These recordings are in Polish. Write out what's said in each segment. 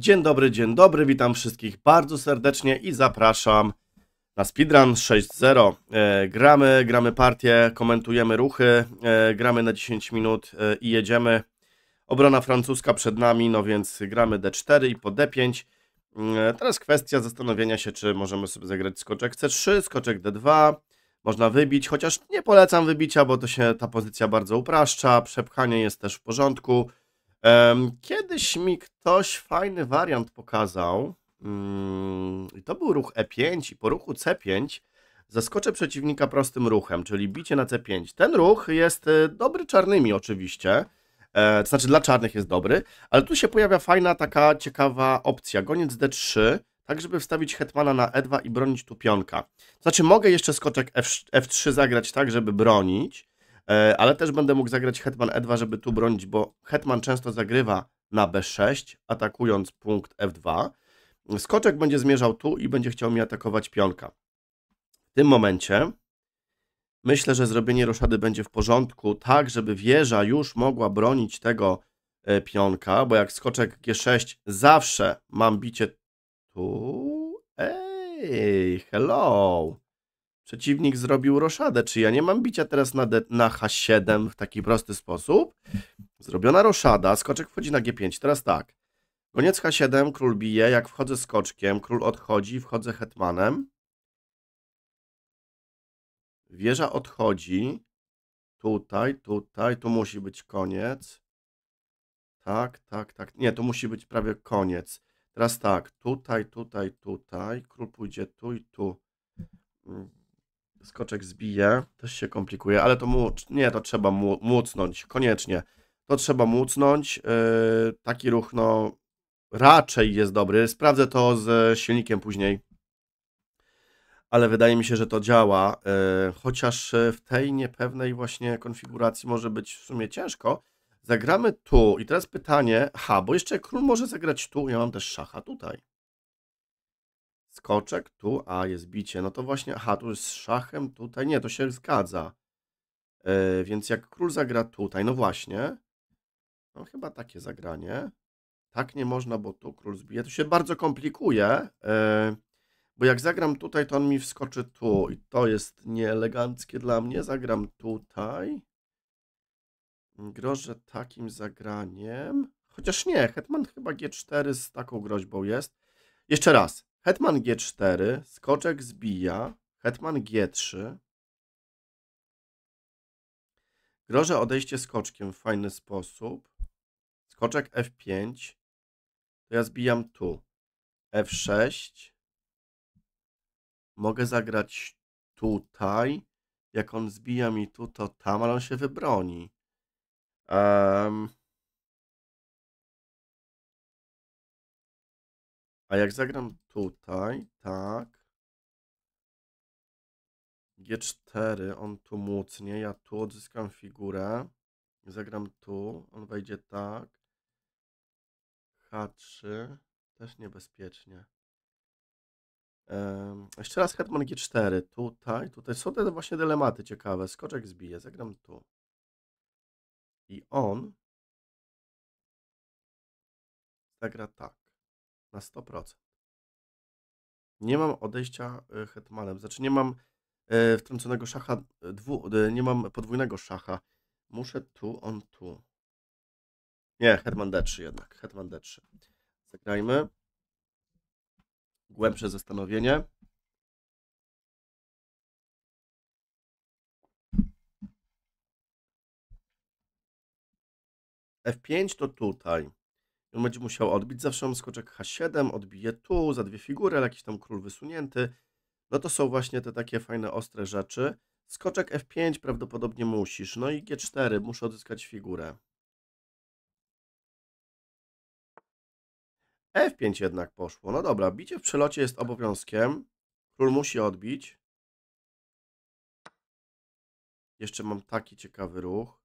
Dzień dobry, dzień dobry, witam wszystkich bardzo serdecznie i zapraszam na Speedrun 6.0. E, gramy, gramy partie, komentujemy ruchy, e, gramy na 10 minut e, i jedziemy. Obrona francuska przed nami, no więc gramy D4 i po D5. Mm, e, teraz kwestia zastanowienia się, czy możemy sobie zagrać skoczek C3, skoczek D2. Można wybić, chociaż nie polecam wybicia, bo to się ta pozycja bardzo upraszcza. Przepchanie jest też w porządku. Kiedyś mi ktoś fajny wariant pokazał. Mm, I to był ruch E5 i po ruchu C5 zaskoczę przeciwnika prostym ruchem, czyli bicie na C5. Ten ruch jest e, dobry czarnymi oczywiście, e, to znaczy dla czarnych jest dobry, ale tu się pojawia fajna taka ciekawa opcja, goniec D3, tak żeby wstawić hetmana na E2 i bronić tu pionka. To znaczy mogę jeszcze skoczek F3 zagrać tak, żeby bronić, E, ale też będę mógł zagrać Hetman E2, żeby tu bronić, bo Hetman często zagrywa na B6, atakując punkt F2. Skoczek będzie zmierzał tu i będzie chciał mi atakować pionka. W tym momencie myślę, że zrobienie roszady będzie w porządku, tak żeby wieża już mogła bronić tego e, pionka, bo jak skoczek G6 zawsze mam bicie tu. Ej, hello! przeciwnik zrobił roszadę, czy ja nie mam bicia teraz na, D, na H7 w taki prosty sposób. Zrobiona roszada, skoczek wchodzi na G5. Teraz tak, koniec H7, król bije, jak wchodzę skoczkiem, król odchodzi, wchodzę hetmanem. Wieża odchodzi. Tutaj, tutaj, tu musi być koniec. Tak, tak, tak. Nie, to musi być prawie koniec. Teraz tak, tutaj, tutaj, tutaj. Król pójdzie tu i tu. Mm skoczek zbije, też się komplikuje, ale to młucz, nie, to trzeba mu, koniecznie. To trzeba młucnąć, yy, taki ruch no raczej jest dobry, sprawdzę to z silnikiem później, ale wydaje mi się, że to działa, yy, chociaż w tej niepewnej właśnie konfiguracji może być w sumie ciężko. Zagramy tu i teraz pytanie, ha, bo jeszcze król może zagrać tu, ja mam też szacha tutaj skoczek, tu, a jest bicie. No to właśnie, aha, tu jest szachem, tutaj nie, to się zgadza. E, więc jak król zagra tutaj, no właśnie, no chyba takie zagranie. Tak nie można, bo tu król zbije. To się bardzo komplikuje, e, bo jak zagram tutaj, to on mi wskoczy tu i to jest nieeleganckie dla mnie. Zagram tutaj. Grożę takim zagraniem. Chociaż nie, Hetman chyba G4 z taką groźbą jest. Jeszcze raz. Hetman G4, skoczek zbija, hetman G3. Grożę odejście skoczkiem w fajny sposób. Skoczek F5, to ja zbijam tu. F6. Mogę zagrać tutaj. Jak on zbija mi tu, to tam, ale on się wybroni. Um. A jak zagram tutaj, tak. G4, on tu mocnie, ja tu odzyskam figurę. Zagram tu, on wejdzie tak. H3, też niebezpiecznie. Um, jeszcze raz hetman G4, tutaj, tutaj. Są te właśnie dylematy ciekawe. Skoczek zbije, zagram tu. I on zagra tak, na 100% nie mam odejścia e, hetmanem, znaczy nie mam e, wtrąconego szacha, e, dwu, nie mam podwójnego szacha. Muszę tu, on tu. Nie, hetman d3 jednak, hetman d3. Zagrajmy. Głębsze zastanowienie. F5 to tutaj. On będzie musiał odbić. Zawsze mam skoczek H7, odbije tu, za dwie figury, ale jakiś tam król wysunięty. No to są właśnie te takie fajne, ostre rzeczy. Skoczek F5 prawdopodobnie musisz. No i G4, muszę odzyskać figurę. F5 jednak poszło. No dobra, bicie w przelocie jest obowiązkiem. Król musi odbić. Jeszcze mam taki ciekawy ruch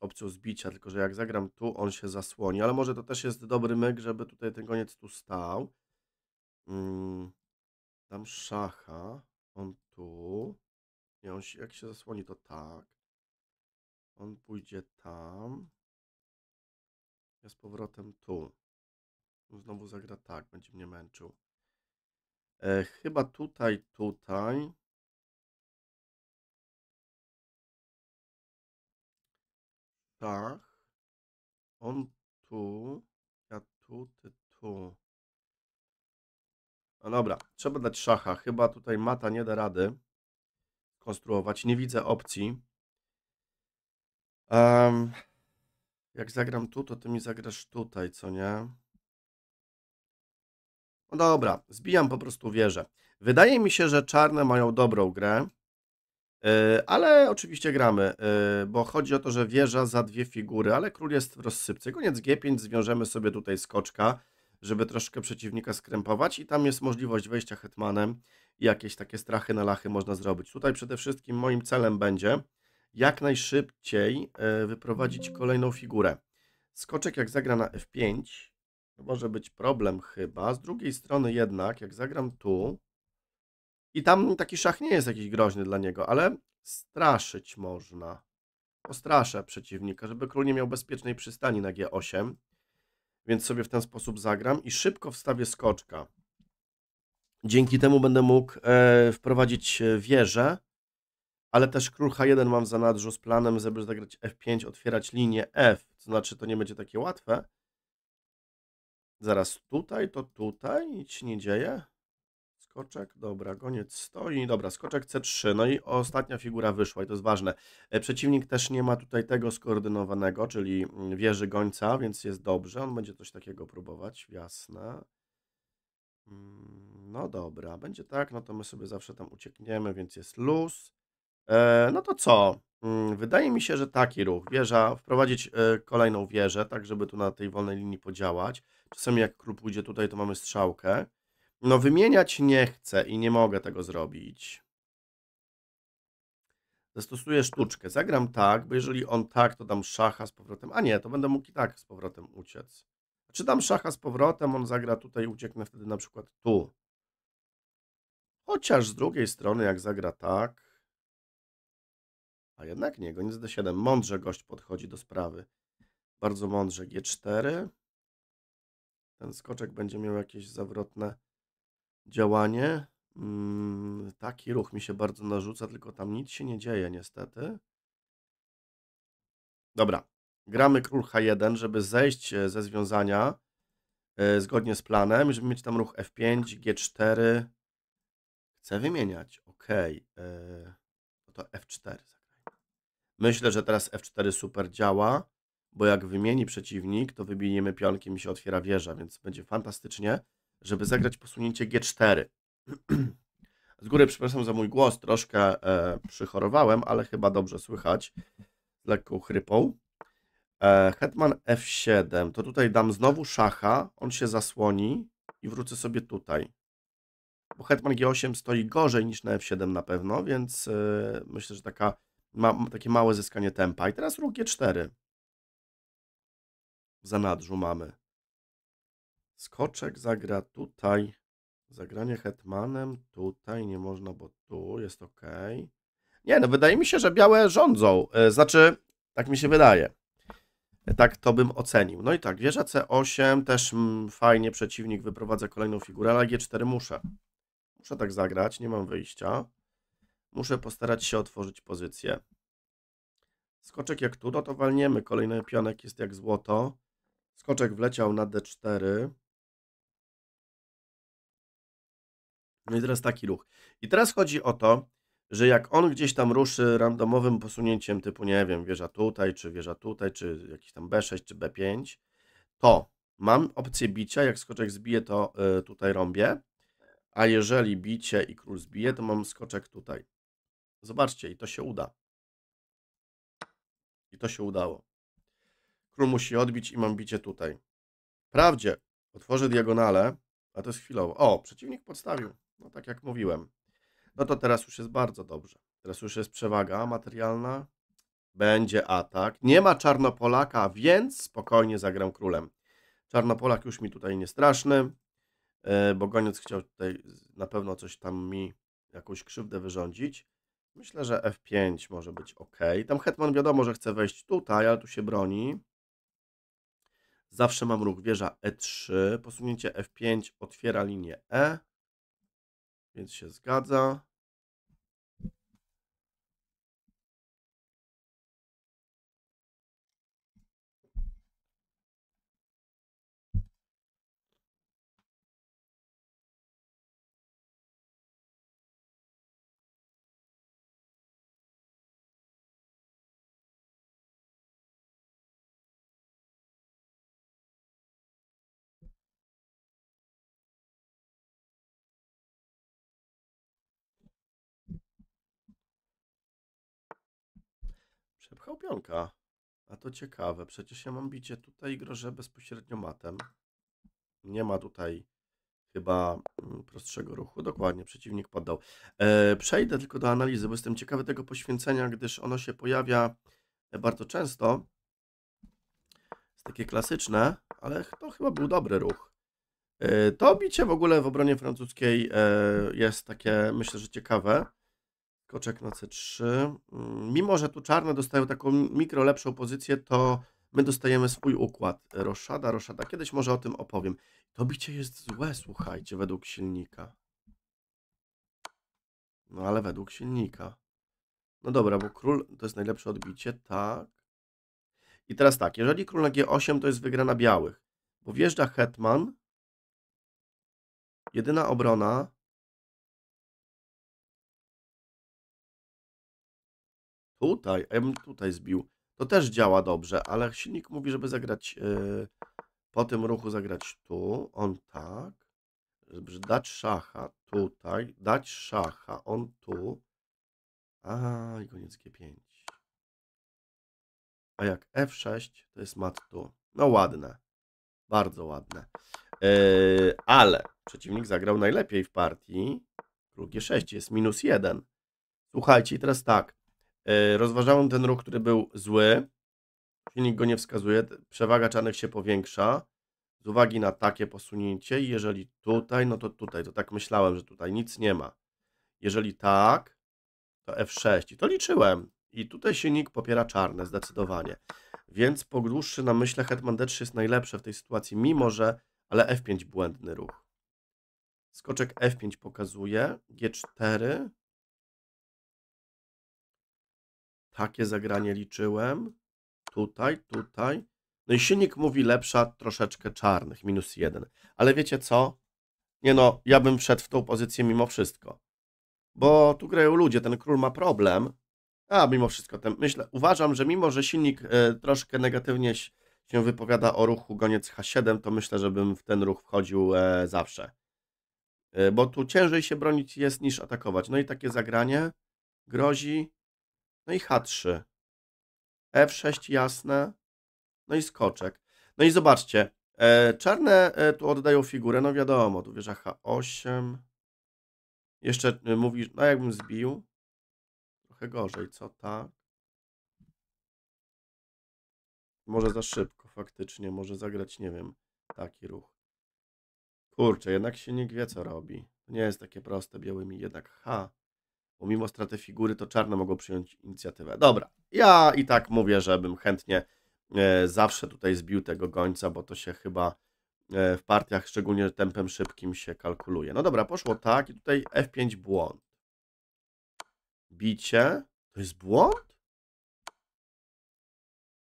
opcją zbicia, tylko że jak zagram tu, on się zasłoni, ale może to też jest dobry myk, żeby tutaj ten koniec tu stał. Tam mm, dam szacha, on tu. Nie, on się, jak się zasłoni, to tak. On pójdzie tam. Ja z powrotem tu. Znowu zagra tak, będzie mnie męczył. E, chyba tutaj, tutaj. tak. On tu, ja tu, ty tu. No dobra, trzeba dać szacha. Chyba tutaj mata nie da rady konstruować. Nie widzę opcji. Um, jak zagram tu, to ty mi zagrasz tutaj, co nie? No dobra, zbijam po prostu wieżę. Wydaje mi się, że czarne mają dobrą grę. E, ale oczywiście gramy, e, bo chodzi o to, że wieża za dwie figury, ale król jest w rozsypce. Koniec G5, zwiążemy sobie tutaj skoczka, żeby troszkę przeciwnika skrępować i tam jest możliwość wejścia hetmanem i jakieś takie strachy na lachy można zrobić. Tutaj przede wszystkim moim celem będzie jak najszybciej e, wyprowadzić kolejną figurę. Skoczek jak zagra na F5, to może być problem chyba. Z drugiej strony jednak, jak zagram tu, i tam taki szach nie jest jakiś groźny dla niego, ale straszyć można. Postrasza przeciwnika, żeby król nie miał bezpiecznej przystani na G8. Więc sobie w ten sposób zagram i szybko wstawię skoczka. Dzięki temu będę mógł e, wprowadzić e, wieżę, ale też król H1 mam w zanadrzu z planem, żeby zagrać F5, otwierać linię F. To znaczy, to nie będzie takie łatwe. Zaraz tutaj, to tutaj, nic się nie dzieje skoczek, dobra, goniec stoi, dobra, skoczek C3, no i ostatnia figura wyszła i to jest ważne. E, przeciwnik też nie ma tutaj tego skoordynowanego, czyli mm, wieży gońca, więc jest dobrze, on będzie coś takiego próbować, jasne. Mm, no dobra, będzie tak, no to my sobie zawsze tam uciekniemy, więc jest luz. E, no to co? Mm, wydaje mi się, że taki ruch, wieża, wprowadzić e, kolejną wieżę, tak żeby tu na tej wolnej linii podziałać. Czasami jak król pójdzie tutaj, to mamy strzałkę. No wymieniać nie chcę i nie mogę tego zrobić. Zastosuję sztuczkę. Zagram tak, bo jeżeli on tak, to dam szacha z powrotem. A nie, to będę mógł i tak z powrotem uciec. Czy dam szacha z powrotem, on zagra tutaj, ucieknę wtedy na przykład tu. Chociaż z drugiej strony, jak zagra tak... A jednak nie, goniec d7. Mądrze gość podchodzi do sprawy. Bardzo mądrze. G4. Ten skoczek będzie miał jakieś zawrotne działanie. Mm, taki ruch mi się bardzo narzuca, tylko tam nic się nie dzieje niestety. Dobra, gramy król H1, żeby zejść e, ze związania e, zgodnie z planem, żeby mieć tam ruch F5, G4. Chcę wymieniać, ok. E, no to F4. Myślę, że teraz F4 super działa, bo jak wymieni przeciwnik, to wybijemy pionkiem i się otwiera wieża, więc będzie fantastycznie żeby zagrać posunięcie G4. Z góry przepraszam za mój głos, troszkę e, przychorowałem, ale chyba dobrze słychać, z lekką chrypą. E, Hetman F7, to tutaj dam znowu szacha, on się zasłoni i wrócę sobie tutaj. Bo Hetman G8 stoi gorzej niż na F7 na pewno, więc e, myślę, że taka, ma, takie małe zyskanie tempa. I teraz róg G4. W zanadrzu mamy. Skoczek zagra tutaj. Zagranie hetmanem tutaj nie można, bo tu jest ok. Nie, no wydaje mi się, że białe rządzą. E, znaczy, tak mi się wydaje. E, tak to bym ocenił. No i tak, wieża C8 też fajnie przeciwnik wyprowadza kolejną figurę, ale G4 muszę. Muszę tak zagrać, nie mam wyjścia. Muszę postarać się otworzyć pozycję. Skoczek jak tu, no to walniemy. Kolejny pionek jest jak złoto. Skoczek wleciał na D4. No i teraz taki ruch. I teraz chodzi o to, że jak on gdzieś tam ruszy randomowym posunięciem typu, nie wiem, wieża tutaj, czy wieża tutaj, czy jakiś tam B6, czy B5, to mam opcję bicia, jak skoczek zbije, to y, tutaj rąbię, a jeżeli bicie i król zbije, to mam skoczek tutaj. Zobaczcie, i to się uda. I to się udało. Król musi odbić i mam bicie tutaj. Prawdzie, otworzę diagonale, a to jest chwilowo. O, przeciwnik podstawił. No tak jak mówiłem. No to teraz już jest bardzo dobrze. Teraz już jest przewaga materialna. Będzie atak. Nie ma Czarnopolaka, więc spokojnie zagram królem. Czarnopolak już mi tutaj nie straszny, e, bo Goniec chciał tutaj na pewno coś tam mi, jakąś krzywdę wyrządzić. Myślę, że F5 może być ok. Tam Hetman wiadomo, że chce wejść tutaj, ale tu się broni. Zawsze mam ruch wieża E3. Posunięcie F5 otwiera linię E więc się zgadza. opionka. A to ciekawe, przecież ja mam bicie tutaj grożę bezpośrednio matem. Nie ma tutaj chyba mm, prostszego ruchu. Dokładnie, przeciwnik poddał. E, przejdę tylko do analizy, bo jestem ciekawy tego poświęcenia, gdyż ono się pojawia e, bardzo często. Jest takie klasyczne, ale to chyba był dobry ruch. E, to bicie w ogóle w obronie francuskiej jest takie, myślę, że ciekawe. Koczek na C3. Mm, mimo, że tu czarne dostają taką mikro lepszą pozycję, to my dostajemy swój układ. Roszada, roszada. Kiedyś może o tym opowiem. To bicie jest złe, słuchajcie, według silnika. No ale według silnika. No dobra, bo król to jest najlepsze odbicie, tak. I teraz tak, jeżeli król na G8 to jest wygrana białych, bo wjeżdża hetman, jedyna obrona Tutaj, ja bym tutaj zbił. To też działa dobrze, ale silnik mówi, żeby zagrać yy, po tym ruchu zagrać tu, on tak, żeby dać szacha tutaj, dać szacha, on tu. A, i koniec G5. A jak F6, to jest mat tu. No ładne. Bardzo ładne. Yy, ale przeciwnik zagrał najlepiej w partii. Król G6 jest minus jeden. Słuchajcie, i teraz tak. E, rozważałem ten ruch, który był zły. Silnik go nie wskazuje. Przewaga czarnych się powiększa. Z uwagi na takie posunięcie i jeżeli tutaj, no to tutaj, to tak myślałem, że tutaj nic nie ma. Jeżeli tak, to F6. I to liczyłem. I tutaj silnik popiera czarne, zdecydowanie. Więc po dłuższy na myślę hetman D3 jest najlepsze w tej sytuacji, mimo że, ale F5 błędny ruch. Skoczek F5 pokazuje, G4, takie zagranie tak. liczyłem. Tutaj, tutaj. No i silnik mówi lepsza troszeczkę czarnych, minus jeden. Ale wiecie co? Nie no, ja bym wszedł w tą pozycję mimo wszystko. Bo tu grają ludzie, ten król ma problem. A mimo wszystko, ten, myślę, uważam, że mimo, że silnik y, troszkę negatywnie się wypowiada o ruchu goniec H7, to myślę, żebym w ten ruch wchodził e, zawsze. Y, bo tu ciężej się bronić jest niż atakować. No i takie zagranie grozi no i H3. F6 jasne. No i skoczek. No i zobaczcie. E, czarne e, tu oddają figurę. No wiadomo, tu wieża H8. Jeszcze e, mówisz, no jakbym zbił. Trochę gorzej, co? Tak. Może za szybko faktycznie. Może zagrać, nie wiem, taki ruch. Kurczę, jednak się nikt wie, co robi. Nie jest takie proste biały mi Jednak H bo mimo straty figury to czarne mogą przyjąć inicjatywę. Dobra, ja i tak mówię, że bym chętnie e, zawsze tutaj zbił tego gońca, bo to się chyba e, w partiach, szczególnie tempem szybkim się kalkuluje. No dobra, poszło tak i tutaj F5 błąd. Bicie. To jest błąd?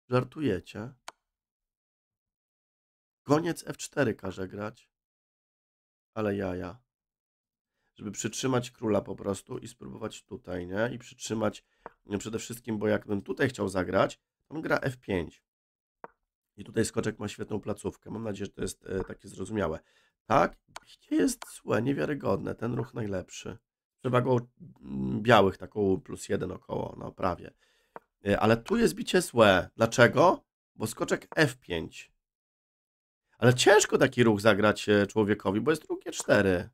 Żartujecie? Goniec F4 każe grać. Ale jaja żeby przytrzymać króla po prostu i spróbować tutaj, nie? I przytrzymać mm, przede wszystkim, bo jakbym tutaj chciał zagrać, on gra F5. I tutaj skoczek ma świetną placówkę. Mam nadzieję, że to jest e, takie zrozumiałe. Tak, bicie jest złe, niewiarygodne. Ten ruch najlepszy. Trzeba go mm, białych, taką plus jeden około, no prawie. E, ale tu jest bicie złe. Dlaczego? Bo skoczek F5. Ale ciężko taki ruch zagrać e, człowiekowi, bo jest drugie cztery. 4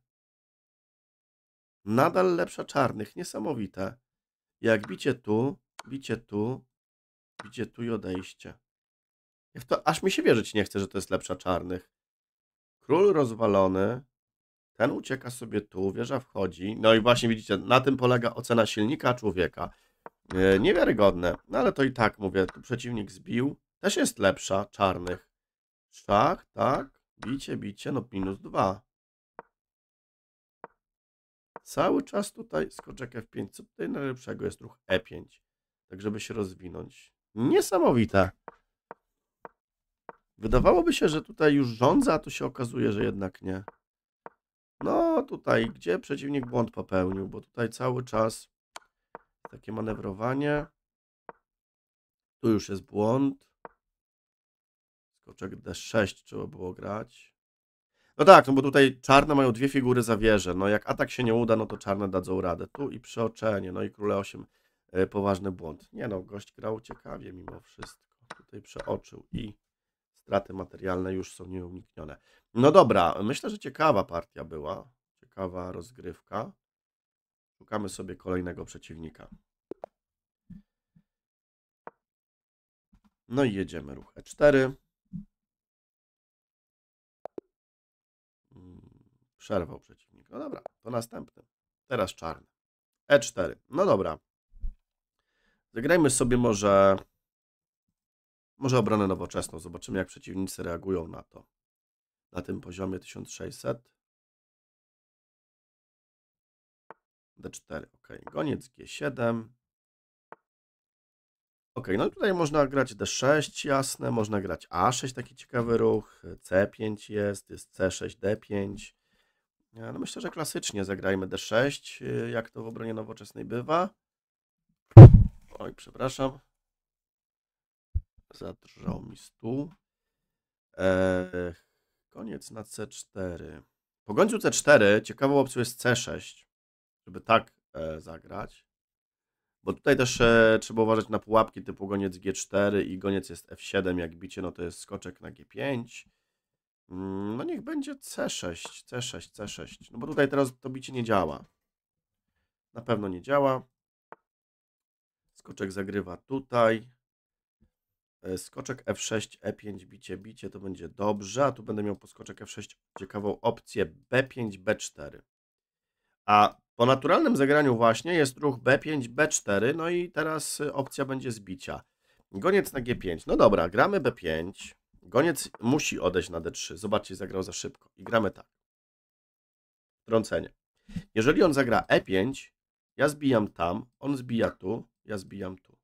Nadal lepsza czarnych, niesamowite. Jak bicie tu, bicie tu, bicie tu i odejście. to, aż mi się wierzyć nie chce, że to jest lepsza czarnych. Król rozwalony, ten ucieka sobie tu, wieża wchodzi. No i właśnie widzicie, na tym polega ocena silnika człowieka. E, niewiarygodne, no ale to i tak mówię, tu przeciwnik zbił. Też jest lepsza czarnych. Szach, tak, bicie, bicie, no minus dwa. Cały czas tutaj skoczek F5, co tutaj najlepszego jest ruch E5, tak żeby się rozwinąć. Niesamowite. Wydawałoby się, że tutaj już rządza, a tu się okazuje, że jednak nie. No tutaj, gdzie przeciwnik błąd popełnił, bo tutaj cały czas takie manewrowanie. Tu już jest błąd. Skoczek D6 trzeba było grać. No tak, no bo tutaj czarne mają dwie figury za wieżę. No jak atak się nie uda, no to czarne dadzą radę. Tu i przeoczenie, no i króle 8. E, poważny błąd. Nie no, gość grał ciekawie mimo wszystko. Tutaj przeoczył i straty materialne już są nieuniknione. No dobra, myślę, że ciekawa partia była. Ciekawa rozgrywka. Szukamy sobie kolejnego przeciwnika. No i jedziemy ruch E4. Przerwał przeciwnik. No dobra, to następny. Teraz czarny. E E4. No dobra. Zagrajmy sobie może... Może obronę nowoczesną. Zobaczymy, jak przeciwnicy reagują na to. Na tym poziomie 1600. D4, ok. Goniec G7. Ok, no tutaj można grać D6, jasne. Można grać A6, taki ciekawy ruch. C5 jest, jest C6, D5. E, no myślę, że klasycznie zagrajmy D6, e, jak to w obronie nowoczesnej bywa. Oj, przepraszam. Zadrżał mi stół. Eee, koniec na C4. Po gońcu C4 ciekawą opcją jest C6, żeby tak e, zagrać. Bo tutaj też e, trzeba uważać na pułapki typu goniec G4 i goniec jest F7. Jak bicie, no to jest skoczek na G5. Mm, no niech będzie C6, C6, C6. No bo tutaj teraz to bicie nie działa. Na pewno nie działa. Skoczek zagrywa tutaj. E, skoczek F6, E5, bicie, bicie, to będzie dobrze. A tu będę miał po skoczek F6 ciekawą opcję B5, B4. A po naturalnym zagraniu właśnie jest ruch B5, B4, no i teraz e, opcja będzie zbicia. Goniec na G5. No dobra, gramy B5. Goniec musi odejść na D3. Zobaczcie, zagrał za szybko. I gramy tak. Trącenie. Jeżeli on zagra E5, ja zbijam tam, on zbija tu, ja zbijam tu.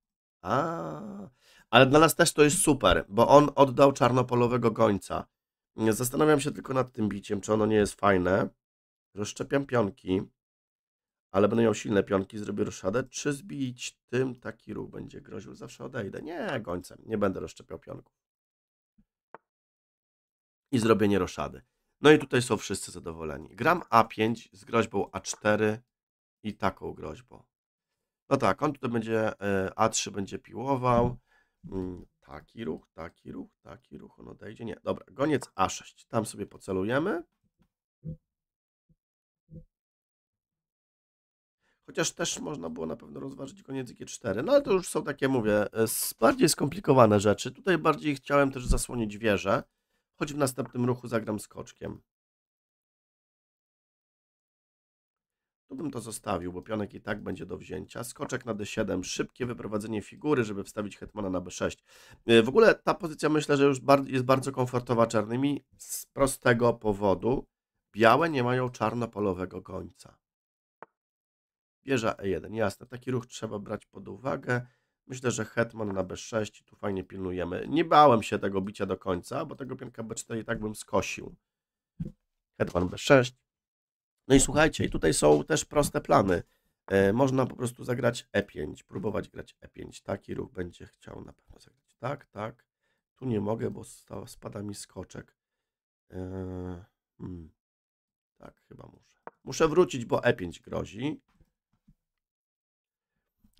A, ale dla nas też to jest super, bo on oddał czarnopolowego gońca. Zastanawiam się tylko nad tym biciem, czy ono nie jest fajne. Rozszczepiam pionki, ale będę miał silne pionki, zrobię ruszadę. Czy zbić tym taki ruch będzie groził? Zawsze odejdę. Nie, gońcem. Nie będę rozszczepiał pionków i zrobienie roszady. No i tutaj są wszyscy zadowoleni. Gram A5 z groźbą A4 i taką groźbą. No tak, on tutaj będzie e, A3 będzie piłował. Mm, taki ruch, taki ruch, taki ruch, on odejdzie. Nie, dobra, goniec A6. Tam sobie pocelujemy. Chociaż też można było na pewno rozważyć koniec G4. No ale to już są takie, mówię, e, bardziej skomplikowane rzeczy. Tutaj bardziej chciałem też zasłonić wieżę choć w następnym ruchu zagram skoczkiem. Tu bym to zostawił, bo pionek i tak będzie do wzięcia. Skoczek na d7, szybkie wyprowadzenie figury, żeby wstawić hetmana na b6. E, w ogóle ta pozycja myślę, że już jest bardzo komfortowa czarnymi z prostego powodu. Białe nie mają czarnopolowego końca. Wieża e1, jasne. Taki ruch trzeba brać pod uwagę. Myślę, że hetman na b6, tu fajnie pilnujemy. Nie bałem się tego bicia do końca, bo tego pionka b4 i tak bym skosił. Hetman b6. No i słuchajcie, i tutaj są też proste plany. E, można po prostu zagrać e5, próbować grać e5. Taki ruch będzie chciał na pewno zagrać. Tak, tak. Tu nie mogę, bo spada mi skoczek. E, hmm. Tak, chyba muszę. Muszę wrócić, bo e5 grozi.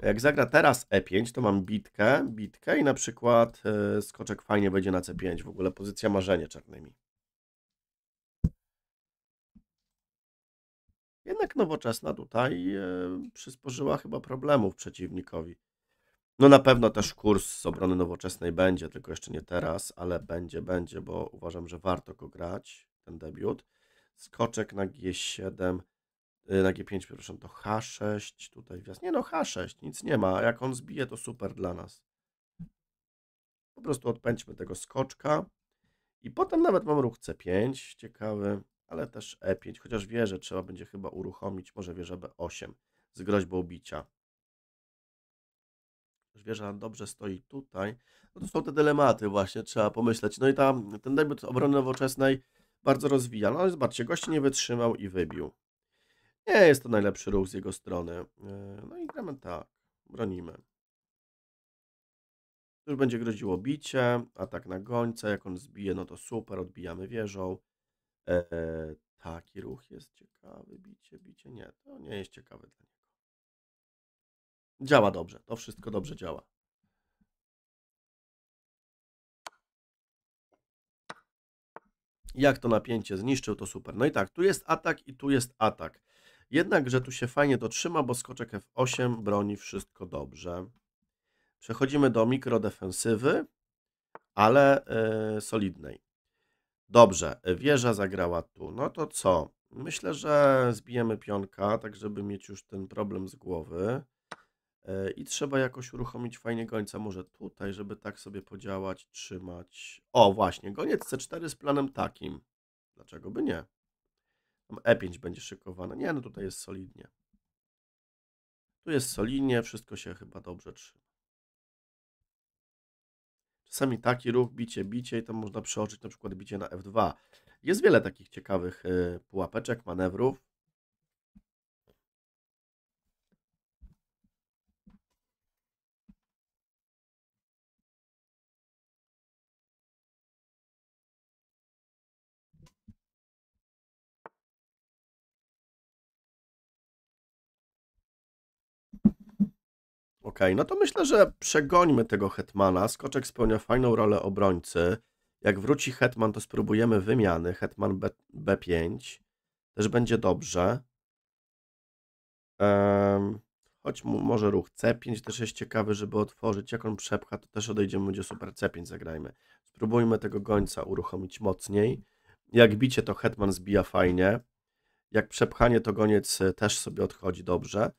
Jak zagra teraz E5, to mam bitkę, bitkę i na przykład e, skoczek fajnie wejdzie na C5. W ogóle pozycja marzenie czarnymi. Jednak nowoczesna tutaj yy, przysporzyła chyba problemów przeciwnikowi. No na pewno też kurs z obrony nowoczesnej będzie, tylko jeszcze nie teraz, ale będzie, będzie, bo uważam, że warto go grać, ten debiut. Skoczek na G7 na y, G5, przepraszam, to H6, tutaj wjazd. Nie no, H6, nic nie ma. Jak on zbije, to super dla nas. Po prostu odpędźmy tego skoczka. I potem nawet mam ruch C5, ciekawy, ale też E5, chociaż wieżę trzeba będzie chyba uruchomić, może wieżę B8 z groźbą bicia. Wieża dobrze stoi tutaj. No to są te dylematy właśnie, trzeba pomyśleć. No i ta, ten debiut obrony nowoczesnej bardzo rozwija. No ale zobaczcie, gości nie wytrzymał i wybił. Nie jest to najlepszy ruch z jego strony. E, no i gramy tak. Bronimy. Już będzie groziło bicie, atak na gońca. Jak on zbije, no to super, odbijamy wieżą. Eee, taki ruch jest ciekawy. Bicie, bicie, nie. To nie jest ciekawe dla niego. Działa dobrze. To wszystko dobrze działa. Jak to napięcie zniszczył, to super. No i tak, tu jest atak i tu jest atak. Jednakże tu się fajnie dotrzyma, bo skoczek F8 broni wszystko dobrze. Przechodzimy do mikrodefensywy, ale yy, solidnej. Dobrze, wieża zagrała tu. No to co? Myślę, że zbijemy pionka, tak żeby mieć już ten problem z głowy. E, I trzeba jakoś uruchomić fajnie gońca. Może tutaj, żeby tak sobie podziałać, trzymać. O, właśnie, goniec C4 z planem takim. Dlaczego by nie? E5 będzie szykowane. Nie, no tutaj jest solidnie. Tu jest solidnie, wszystko się chyba dobrze trzyma. Czasami taki ruch, bicie, bicie i tam można przeoczyć na przykład bicie na F2. Jest wiele takich ciekawych y, pułapeczek, manewrów. Okej, okay, no to myślę, że przegońmy tego Hetmana. Skoczek spełnia fajną rolę obrońcy. Jak wróci Hetman, to spróbujemy wymiany. Hetman B, B5. Też będzie dobrze. Um, choć mu, może ruch C5 też jest ciekawy, żeby otworzyć. Jak on przepcha, to też odejdziemy, będzie super C5 zagrajmy. Spróbujmy tego gońca uruchomić mocniej. Jak bicie, to Hetman zbija fajnie. Jak przepchanie, to goniec e, też sobie odchodzi dobrze.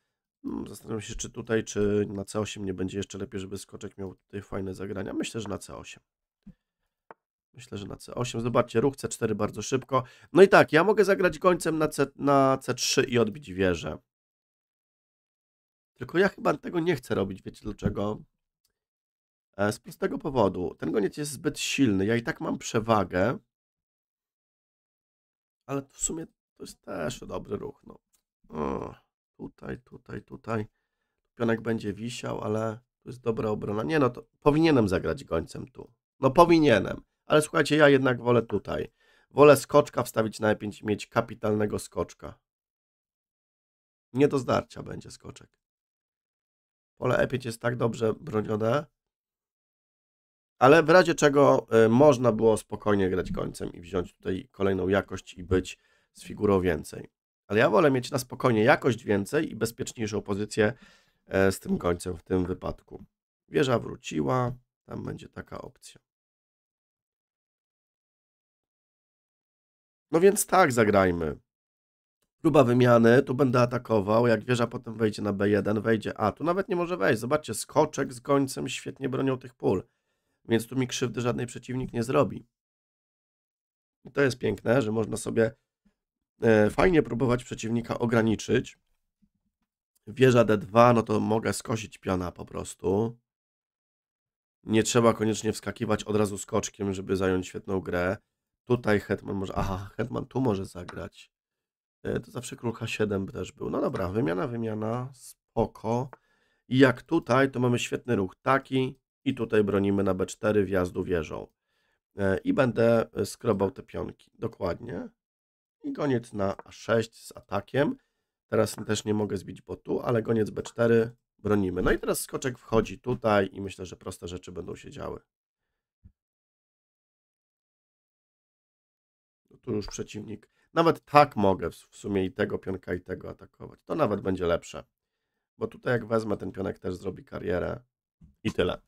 Zastanawiam się, czy tutaj, czy na C8 nie będzie jeszcze lepiej, żeby skoczek miał tutaj fajne zagrania. Myślę, że na C8. Myślę, że na C8. Zobaczcie, ruch C4 bardzo szybko. No i tak, ja mogę zagrać końcem na, C, na C3 i odbić wieżę. Tylko ja chyba tego nie chcę robić, wiecie dlaczego? E, z prostego powodu. Ten goniec jest zbyt silny. Ja i tak mam przewagę. Ale w sumie to jest też dobry ruch. No. Tutaj, tutaj, tutaj. Pionek będzie wisiał, ale to jest dobra obrona. Nie no, to powinienem zagrać gońcem tu. No powinienem. Ale słuchajcie, ja jednak wolę tutaj. Wolę skoczka wstawić na E5 i mieć kapitalnego skoczka. Nie do zdarcia będzie skoczek. Pole E5 jest tak dobrze bronione, ale w razie czego y, można było spokojnie grać końcem i wziąć tutaj kolejną jakość i być z figurą więcej ale ja wolę mieć na spokojnie jakość więcej i bezpieczniejszą pozycję e, z tym końcem w tym wypadku. Wieża wróciła, tam będzie taka opcja. No więc tak zagrajmy. Próba wymiany, tu będę atakował, jak wieża potem wejdzie na B1, wejdzie A. Tu nawet nie może wejść, zobaczcie, skoczek z końcem świetnie bronią tych pól, więc tu mi krzywdy żadnej przeciwnik nie zrobi. I to jest piękne, że można sobie E, fajnie próbować przeciwnika ograniczyć. Wieża D2, no to mogę skosić piona po prostu. Nie trzeba koniecznie wskakiwać od razu skoczkiem, żeby zająć świetną grę. Tutaj Hetman może... Aha, Hetman tu może zagrać. E, to zawsze król H7 też był. No dobra, wymiana, wymiana, spoko. I jak tutaj, to mamy świetny ruch taki i tutaj bronimy na B4 wjazdu wieżą. E, I będę skrobał te pionki. Dokładnie i goniec na A6 z atakiem. Teraz też nie mogę zbić botu, ale goniec B4 bronimy. No i teraz skoczek wchodzi tutaj i myślę, że proste rzeczy będą się działy. No tu już przeciwnik. Nawet tak mogę w sumie i tego pionka i tego atakować. To nawet będzie lepsze. Bo tutaj jak wezmę ten pionek też zrobi karierę i tyle.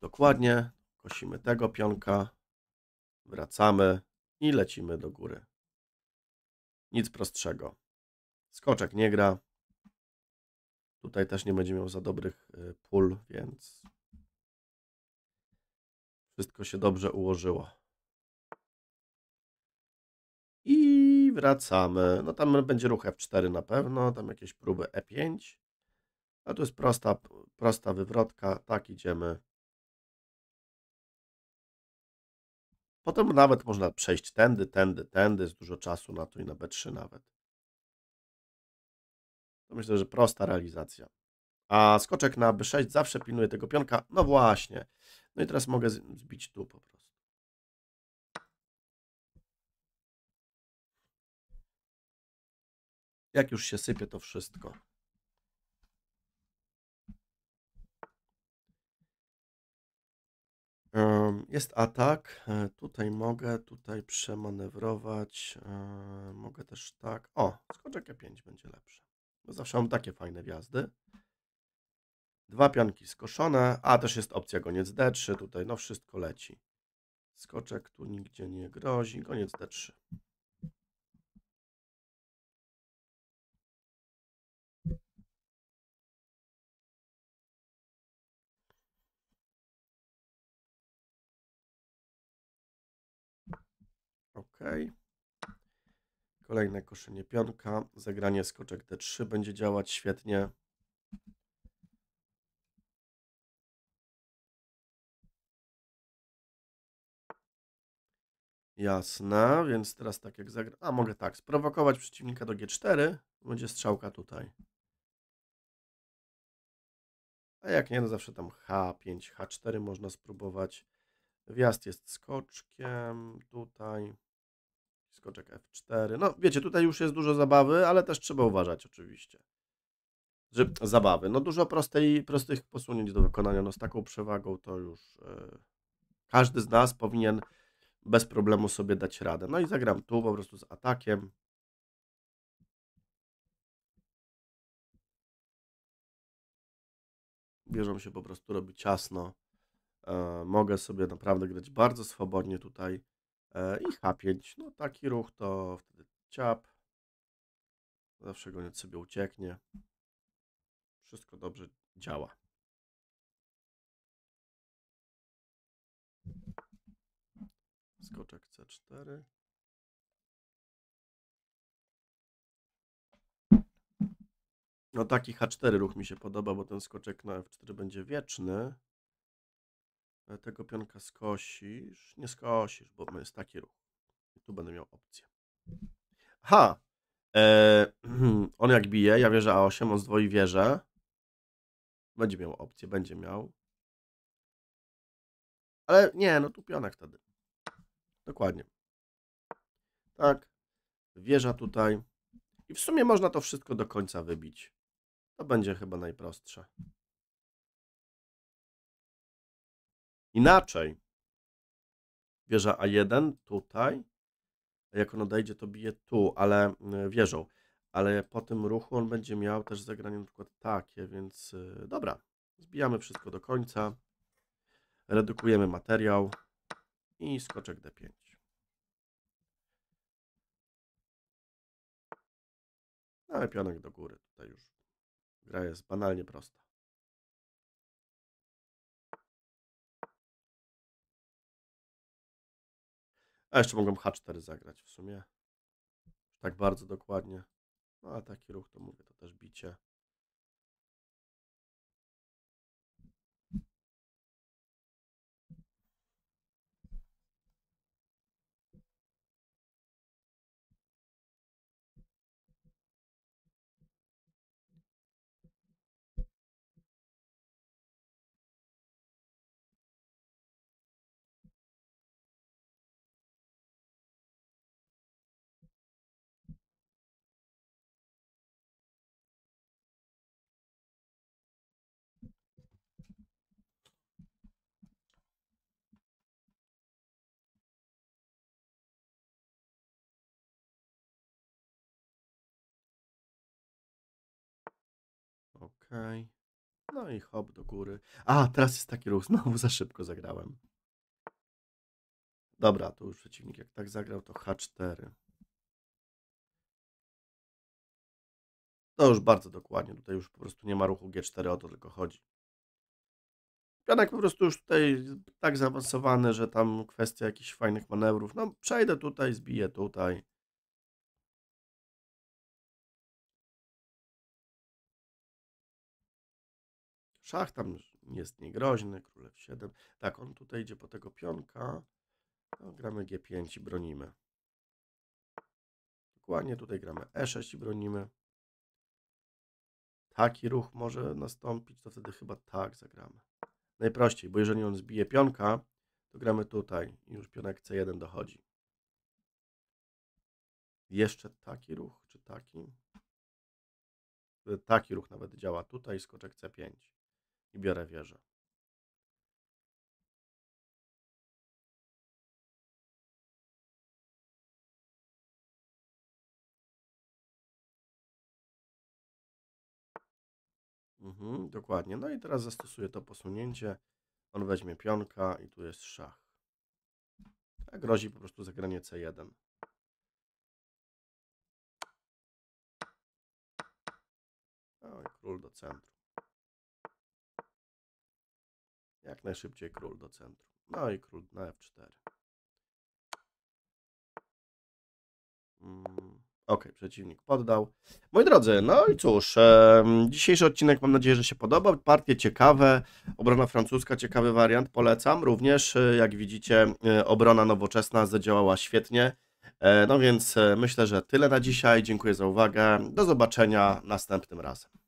Dokładnie. Kosimy tego pionka wracamy i lecimy do góry. Nic prostszego. Skoczek nie gra. Tutaj też nie będzie miał za dobrych y, pól, więc wszystko się dobrze ułożyło. I wracamy. No tam będzie ruch F4 na pewno, tam jakieś próby E5. A tu jest prosta, prosta wywrotka, tak idziemy. Potem nawet można przejść tędy, tędy, tędy. Jest dużo czasu na to i na B3 nawet. To myślę, że prosta realizacja. A skoczek na B6 zawsze pilnuje tego pionka. No właśnie. No i teraz mogę zbić tu po prostu. Jak już się sypie to wszystko. Yy. Jest atak. E, tutaj mogę, tutaj przemanewrować. E, mogę też tak. O, skoczek E5 będzie lepszy. Bo zawsze mam takie fajne wjazdy. Dwa pianki skoszone. A, też jest opcja goniec D3. Tutaj no wszystko leci. Skoczek tu nigdzie nie grozi. Goniec D3. Kolejne koszenie pionka. Zagranie skoczek D3 będzie działać świetnie. Jasne, więc teraz tak jak zagra... A, mogę tak, sprowokować przeciwnika do G4, będzie strzałka tutaj. A jak nie, to zawsze tam H5, H4 można spróbować. Wjazd jest skoczkiem tutaj. Skoczek F4. No wiecie, tutaj już jest dużo zabawy, ale też trzeba uważać oczywiście. Że, zabawy. No dużo prostej, prostych posunięć do wykonania. No z taką przewagą to już yy, każdy z nas powinien bez problemu sobie dać radę. No i zagram tu po prostu z atakiem. Bierzą się po prostu, robi ciasno. Yy, mogę sobie naprawdę grać bardzo swobodnie tutaj. E, i H5. No taki ruch to wtedy ciap. Zawsze goniec sobie ucieknie. Wszystko dobrze działa. Skoczek C4. No taki H4 ruch mi się podoba, bo ten skoczek na F4 będzie wieczny. E, tego pionka skosisz. Nie skosisz, bo jest taki ruch. tu będę miał opcję. Aha! E, on jak bije, ja wierzę A8, on zdwoi wieżę. Będzie miał opcję, będzie miał. Ale nie, no tu pionek wtedy. Dokładnie. Tak. Wieża tutaj. I w sumie można to wszystko do końca wybić. To będzie chyba najprostsze. Inaczej. Wieża A1 tutaj. Jak on odejdzie, to bije tu, ale mm, wieżą. Ale po tym ruchu on będzie miał też zagranie na przykład takie, więc y, dobra. Zbijamy wszystko do końca. Redukujemy materiał. I skoczek D5. Ale no pionek do góry. Tutaj już gra jest banalnie prosta. A jeszcze mogłem H4 zagrać w sumie. Tak bardzo dokładnie. No a taki ruch to mówię, to też bicie. Okej. Okay. No i hop do góry. A, teraz jest taki ruch. Znowu za szybko zagrałem. Dobra, to już przeciwnik jak tak zagrał, to H4. To już bardzo dokładnie. Tutaj już po prostu nie ma ruchu G4, o to tylko chodzi. Pianek po prostu już tutaj tak zaawansowany, że tam kwestia jakichś fajnych manewrów. No przejdę tutaj, zbiję tutaj. szach, tam jest niegroźny, królew 7. Tak, on tutaj idzie po tego pionka. No, gramy G5 i bronimy. Dokładnie tutaj gramy E6 i bronimy. Taki ruch może nastąpić, to wtedy chyba tak zagramy. Najprościej, bo jeżeli on zbije pionka, to gramy tutaj i już pionek C1 dochodzi. Jeszcze taki ruch, czy taki? E, taki ruch nawet działa tutaj, skoczek C5. I biorę wieżę. Mhm, dokładnie. No i teraz zastosuję to posunięcie. On weźmie pionka i tu jest szach. A grozi po prostu zagranie C1. No król do centrum. Jak najszybciej król do centrum. No i król na f4. Mm, ok, przeciwnik poddał. Moi drodzy, no i cóż, e, dzisiejszy odcinek mam nadzieję, że się podobał. Partie ciekawe, obrona francuska, ciekawy wariant, polecam. Również, e, jak widzicie, e, obrona nowoczesna zadziałała świetnie. E, no więc e, myślę, że tyle na dzisiaj. Dziękuję za uwagę. Do zobaczenia następnym razem.